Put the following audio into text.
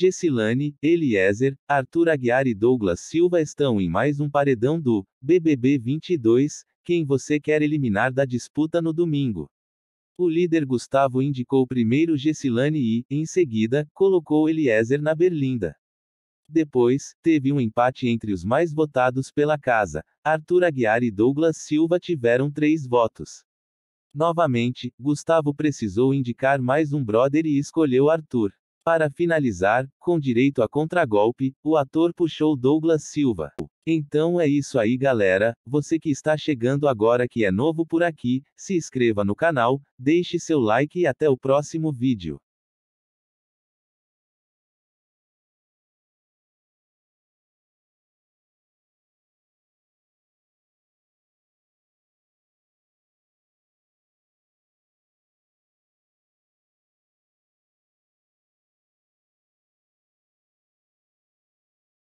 Gessilane, Eliezer, Arthur Aguiar e Douglas Silva estão em mais um paredão do BBB 22, quem você quer eliminar da disputa no domingo. O líder Gustavo indicou primeiro Gessilane e, em seguida, colocou Eliezer na berlinda. Depois, teve um empate entre os mais votados pela casa. Arthur Aguiar e Douglas Silva tiveram três votos. Novamente, Gustavo precisou indicar mais um brother e escolheu Arthur. Para finalizar, com direito a contragolpe, o ator puxou Douglas Silva. Então é isso aí, galera. Você que está chegando agora que é novo por aqui, se inscreva no canal, deixe seu like e até o próximo vídeo.